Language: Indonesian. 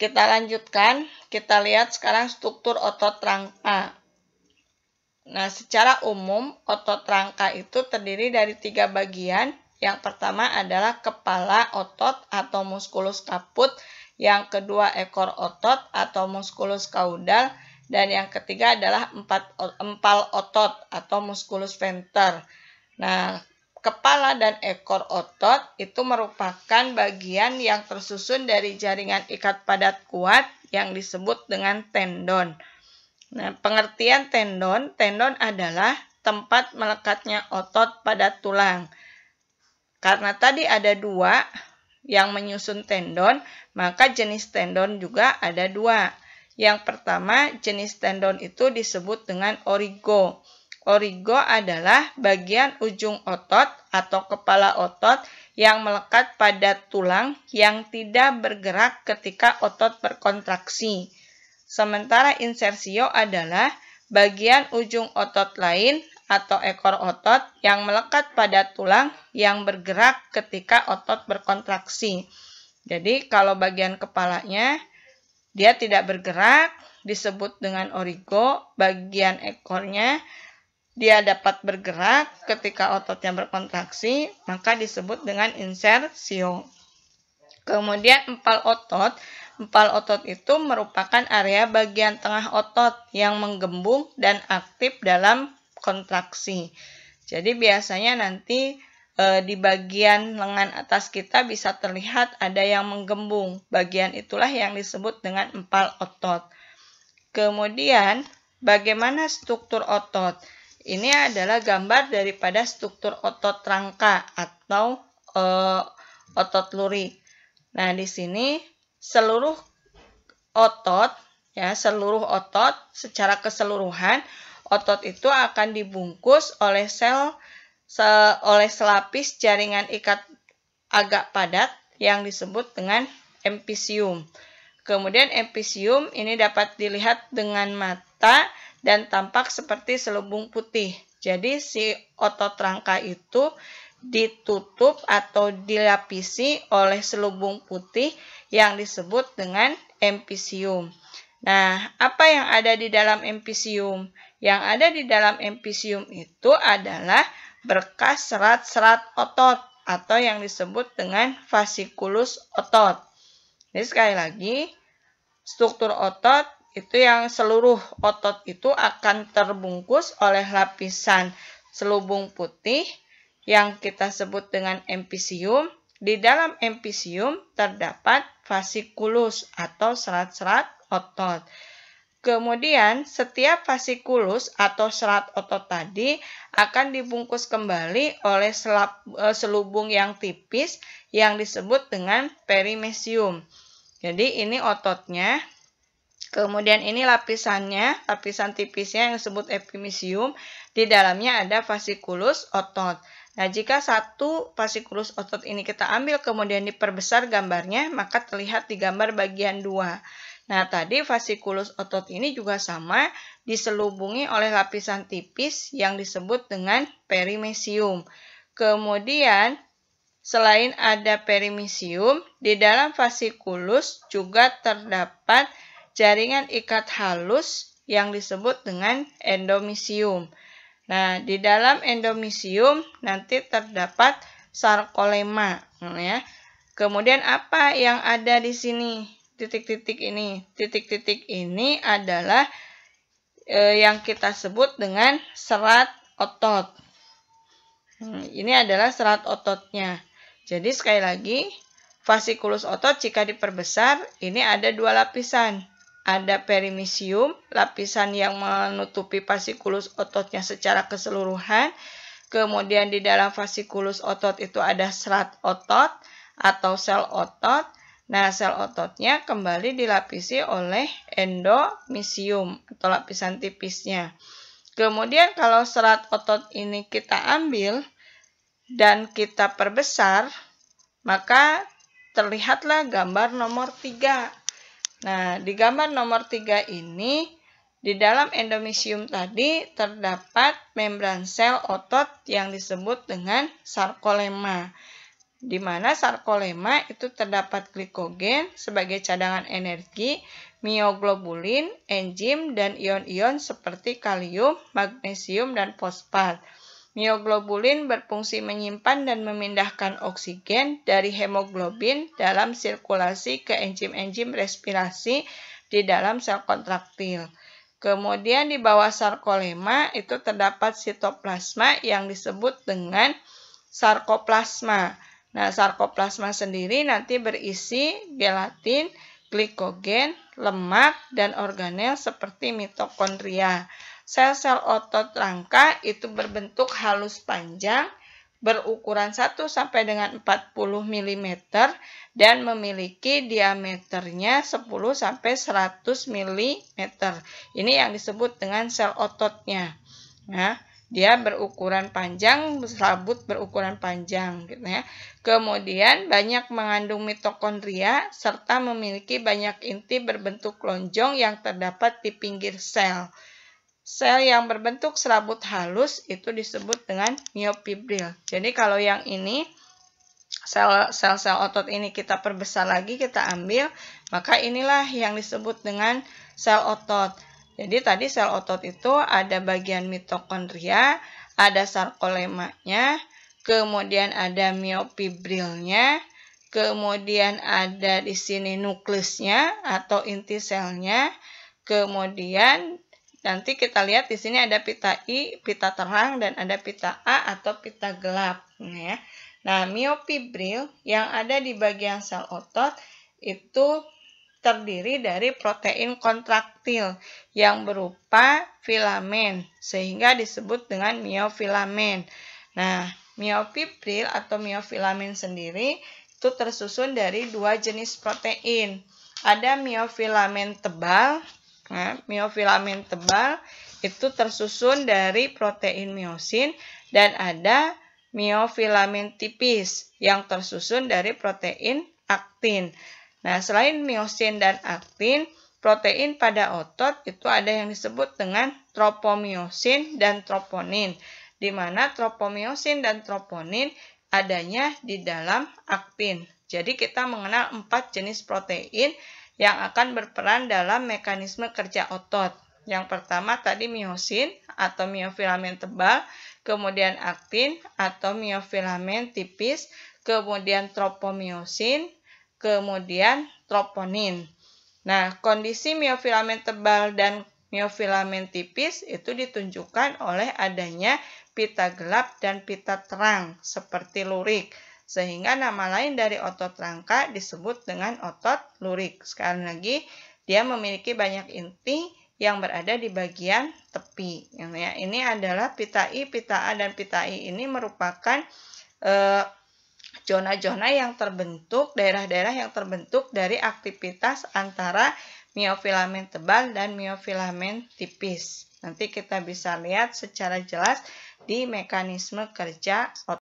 Kita lanjutkan, kita lihat sekarang struktur otot rangka. Nah, secara umum otot rangka itu terdiri dari tiga bagian. Yang pertama adalah kepala otot atau musculus caput, yang kedua ekor otot atau musculus caudal, dan yang ketiga adalah empat, empal otot atau musculus venter. Nah, Kepala dan ekor otot itu merupakan bagian yang tersusun dari jaringan ikat padat kuat yang disebut dengan tendon. Nah, pengertian tendon, tendon adalah tempat melekatnya otot pada tulang. Karena tadi ada dua yang menyusun tendon, maka jenis tendon juga ada dua. Yang pertama, jenis tendon itu disebut dengan origo. Origo adalah bagian ujung otot atau kepala otot yang melekat pada tulang yang tidak bergerak ketika otot berkontraksi. Sementara insersio adalah bagian ujung otot lain atau ekor otot yang melekat pada tulang yang bergerak ketika otot berkontraksi. Jadi kalau bagian kepalanya dia tidak bergerak disebut dengan origo, bagian ekornya dia dapat bergerak ketika ototnya berkontraksi, maka disebut dengan insersio. Kemudian empal otot. Empal otot itu merupakan area bagian tengah otot yang menggembung dan aktif dalam kontraksi. Jadi biasanya nanti e, di bagian lengan atas kita bisa terlihat ada yang menggembung. Bagian itulah yang disebut dengan empal otot. Kemudian bagaimana struktur otot? Ini adalah gambar daripada struktur otot rangka atau e, otot luri. Nah, di sini seluruh otot ya, seluruh otot secara keseluruhan otot itu akan dibungkus oleh sel se, oleh selapis jaringan ikat agak padat yang disebut dengan empisium. Kemudian empisium ini dapat dilihat dengan mata dan tampak seperti selubung putih. Jadi si otot rangka itu ditutup atau dilapisi oleh selubung putih yang disebut dengan empisium. Nah, apa yang ada di dalam empisium? Yang ada di dalam empisium itu adalah berkas serat-serat otot atau yang disebut dengan fasikulus otot. Jadi sekali lagi, struktur otot itu yang seluruh otot itu akan terbungkus oleh lapisan selubung putih yang kita sebut dengan empisium. Di dalam empisium terdapat fasikulus atau serat-serat otot. Kemudian setiap fasikulus atau serat otot tadi akan dibungkus kembali oleh selap, e, selubung yang tipis yang disebut dengan perimesium. Jadi ini ototnya Kemudian ini lapisannya, lapisan tipisnya yang disebut epimisium. Di dalamnya ada fasikulus otot. Nah, jika satu fasikulus otot ini kita ambil kemudian diperbesar gambarnya, maka terlihat di gambar bagian dua. Nah, tadi fasikulus otot ini juga sama diselubungi oleh lapisan tipis yang disebut dengan perimisium. Kemudian Selain ada perimisium, di dalam fasikulus juga terdapat jaringan ikat halus yang disebut dengan endomisium. Nah, di dalam endomisium nanti terdapat sarkolema. Hmm, ya. Kemudian apa yang ada di sini? Titik-titik ini. Titik-titik ini adalah e, yang kita sebut dengan serat otot. Hmm, ini adalah serat ototnya. Jadi sekali lagi, fasikulus otot jika diperbesar, ini ada dua lapisan ada perimisium, lapisan yang menutupi fasikulus ototnya secara keseluruhan. Kemudian di dalam fasikulus otot itu ada serat otot atau sel otot. Nah, sel ototnya kembali dilapisi oleh endomisium atau lapisan tipisnya. Kemudian kalau serat otot ini kita ambil dan kita perbesar, maka terlihatlah gambar nomor 3. Nah, di gambar nomor 3 ini, di dalam endomisium tadi terdapat membran sel otot yang disebut dengan sarkolema. Di mana sarkolema itu terdapat glikogen sebagai cadangan energi, mioglobulin, enzim, dan ion-ion seperti kalium, magnesium, dan fosfat. Mioglobulin berfungsi menyimpan dan memindahkan oksigen dari hemoglobin dalam sirkulasi ke enzim-enzim respirasi di dalam sel kontraktil. Kemudian di bawah sarkolema itu terdapat sitoplasma yang disebut dengan sarkoplasma. Nah, sarkoplasma sendiri nanti berisi gelatin, glikogen, lemak, dan organel seperti mitokondria. Sel-sel otot rangka itu berbentuk halus panjang, berukuran 1 sampai dengan 40 mm dan memiliki diameternya 10 sampai 100 mm. Ini yang disebut dengan sel ototnya. Nah, dia berukuran panjang, serabut berukuran panjang gitu ya. Kemudian banyak mengandung mitokondria serta memiliki banyak inti berbentuk lonjong yang terdapat di pinggir sel. Sel yang berbentuk serabut halus itu disebut dengan miofibril. Jadi kalau yang ini sel-sel otot ini kita perbesar lagi, kita ambil, maka inilah yang disebut dengan sel otot. Jadi tadi sel otot itu ada bagian mitokondria, ada sarkolemanya, kemudian ada miofibrilnya, kemudian ada di sini nukleusnya atau inti selnya, kemudian Nanti kita lihat di sini ada pita I, pita terang, dan ada pita A atau pita gelap. Ya. Nah, ya. miofibril yang ada di bagian sel otot itu terdiri dari protein kontraktil yang berupa filamen, sehingga disebut dengan miofilamen. Nah, miofibril atau miofilamen sendiri itu tersusun dari dua jenis protein. Ada miofilamen tebal Nah, miofilamen tebal itu tersusun dari protein miosin dan ada miofilamin tipis yang tersusun dari protein aktin. Nah, selain miosin dan aktin, protein pada otot itu ada yang disebut dengan tropomiosin dan troponin, di mana tropomiosin dan troponin adanya di dalam aktin. Jadi kita mengenal empat jenis protein yang akan berperan dalam mekanisme kerja otot. Yang pertama tadi miosin atau miofilamen tebal, kemudian aktin atau miofilamen tipis, kemudian tropomiosin, kemudian troponin. Nah, kondisi miofilamen tebal dan miofilamen tipis itu ditunjukkan oleh adanya pita gelap dan pita terang seperti lurik. Sehingga nama lain dari otot rangka disebut dengan otot lurik. Sekali lagi, dia memiliki banyak inti yang berada di bagian tepi. Ya, ini adalah pita I, pita A, dan pita I ini merupakan eh, zona-zona eh, yang terbentuk, daerah-daerah yang terbentuk dari aktivitas antara miofilamen tebal dan miofilamen tipis. Nanti kita bisa lihat secara jelas di mekanisme kerja otot.